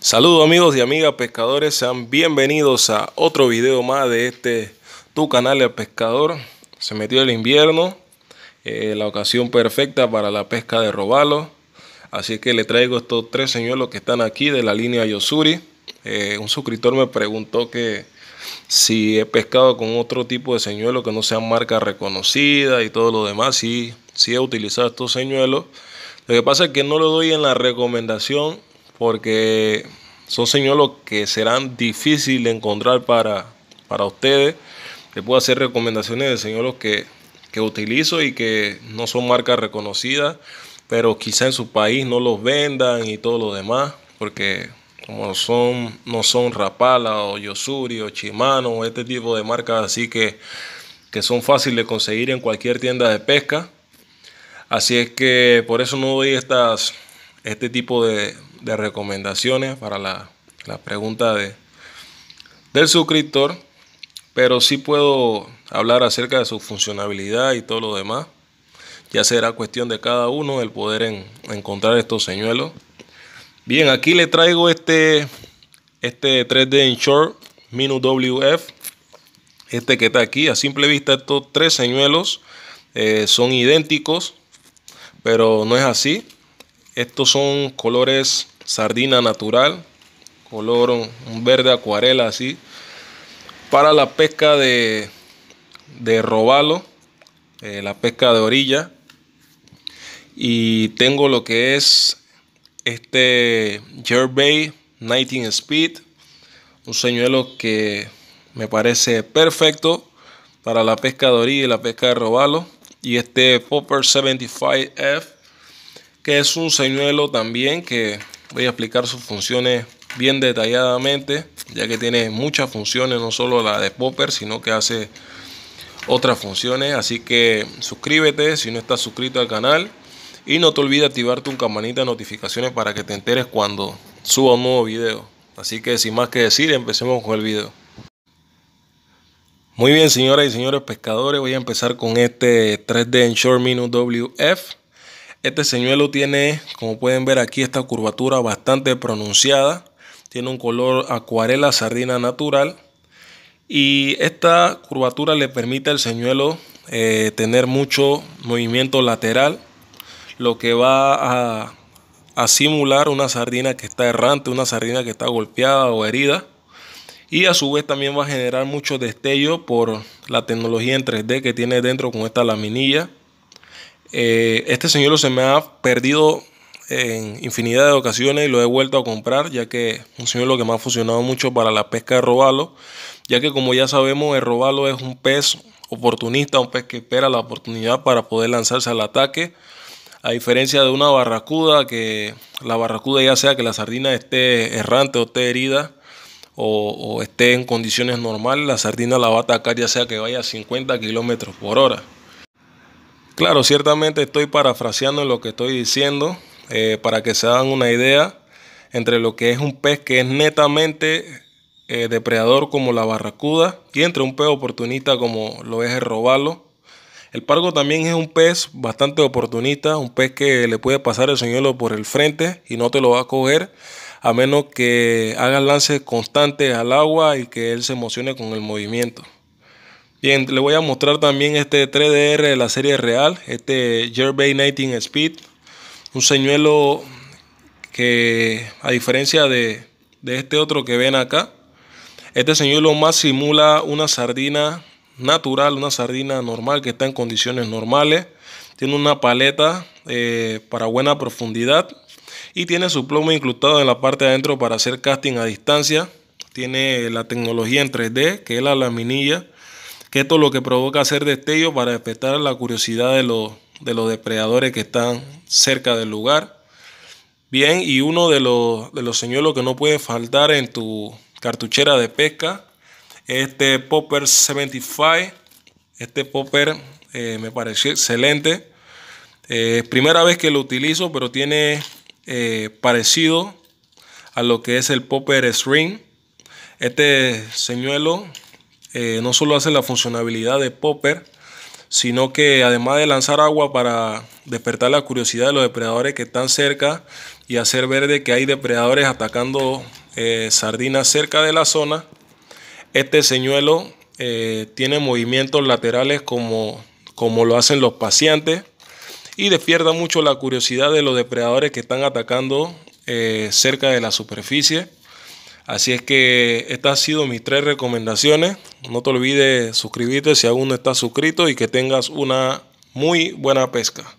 Saludos amigos y amigas pescadores, sean bienvenidos a otro video más de este tu canal de pescador. Se metió el invierno, eh, la ocasión perfecta para la pesca de robalo. Así que le traigo estos tres señuelos que están aquí de la línea Yosuri. Eh, un suscriptor me preguntó que si he pescado con otro tipo de señuelo que no sean marca reconocida y todo lo demás. si he utilizado estos señuelos. Lo que pasa es que no lo doy en la recomendación porque son señuelos que serán difíciles de encontrar para, para ustedes. Les puedo hacer recomendaciones de señuelos que, que utilizo y que no son marcas reconocidas, pero quizá en su país no los vendan y todo lo demás, porque como son, no son Rapala o Yosuri o Chimano o este tipo de marcas así que, que son fáciles de conseguir en cualquier tienda de pesca. Así es que por eso no doy estas, este tipo de, de recomendaciones para la, la pregunta de, del suscriptor, pero sí puedo hablar acerca de su funcionabilidad y todo lo demás. Ya será cuestión de cada uno el poder encontrar estos señuelos. Bien, aquí le traigo este, este 3D Insure Minu WF. Este que está aquí, a simple vista estos tres señuelos eh, son idénticos, pero no es así. Estos son colores sardina natural, color un verde acuarela así. Para la pesca de, robalo, eh, la pesca de orilla. Y tengo lo que es este Jerbay 19 Speed, un señuelo que me parece perfecto para la pesca de orilla y la pesca de robalo. Y este Popper 75F que es un señuelo también que voy a explicar sus funciones bien detalladamente, ya que tiene muchas funciones, no solo la de popper, sino que hace otras funciones. Así que suscríbete si no estás suscrito al canal y no te olvides activar tu campanita de notificaciones para que te enteres cuando suba un nuevo video. Así que sin más que decir, empecemos con el video. Muy bien, señoras y señores pescadores, voy a empezar con este 3D Ensure Minus WF. Este señuelo tiene, como pueden ver aquí, esta curvatura bastante pronunciada. Tiene un color acuarela sardina natural. Y esta curvatura le permite al señuelo eh, tener mucho movimiento lateral, lo que va a, a, simular una sardina que está errante, una sardina que está golpeada o herida. Y a su vez también va a generar mucho destello por la tecnología en 3D que tiene dentro con esta laminilla. Eh, este señor se me ha perdido en infinidad de ocasiones y lo he vuelto a comprar, ya que es un señuelo que me ha funcionado mucho para la pesca de robalo, ya que como ya sabemos, el robalo es un pez oportunista, un pez que espera la oportunidad para poder lanzarse al ataque. A diferencia de una barracuda, que la barracuda ya sea que la sardina esté errante o esté herida o, esté en condiciones normales, la sardina la va a atacar ya sea que vaya a 50 kilómetros por hora. Claro, ciertamente estoy parafraseando lo que estoy diciendo eh, para que se hagan una idea entre lo que es un pez que es netamente eh, depredador como la barracuda y entre un pez oportunista como lo es el robalo. El pargo también es un pez bastante oportunista, un pez que le puede pasar el señuelo por el frente y no te lo va a coger a menos que hagas lances constantes al agua y que él se emocione con el movimiento. Bien, le voy a mostrar también este 3DR de la serie real, este Jerbay 19 Speed. Un señuelo que, a diferencia de, este otro que ven acá, este señuelo más simula una sardina natural, una sardina normal que está en condiciones normales. Tiene una paleta eh, para buena profundidad y tiene su plomo incrustado en la parte de adentro para hacer casting a distancia. Tiene la tecnología en 3D que es la laminilla que esto es lo que provoca hacer destello para despertar la curiosidad de los, de los depredadores que están cerca del lugar. Bien, y uno de los, de los señuelos que no puede faltar en tu cartuchera de pesca, este Popper 75, este Popper eh, me pareció excelente. Eh, primera vez que lo utilizo, pero tiene eh, parecido a lo que es el Popper String. Este señuelo eh, no solo hace la funcionalidad de Popper, sino que además de lanzar agua para despertar la curiosidad de los depredadores que están cerca y hacer ver que hay depredadores atacando eh, sardinas cerca de la zona, este señuelo eh, tiene movimientos laterales como, lo hacen los pacientes y despierta mucho la curiosidad de los depredadores que están atacando cerca de la superficie. Así es que estas han sido mis tres recomendaciones. No te olvides suscribirte si aún no estás suscrito y que tengas una muy buena pesca.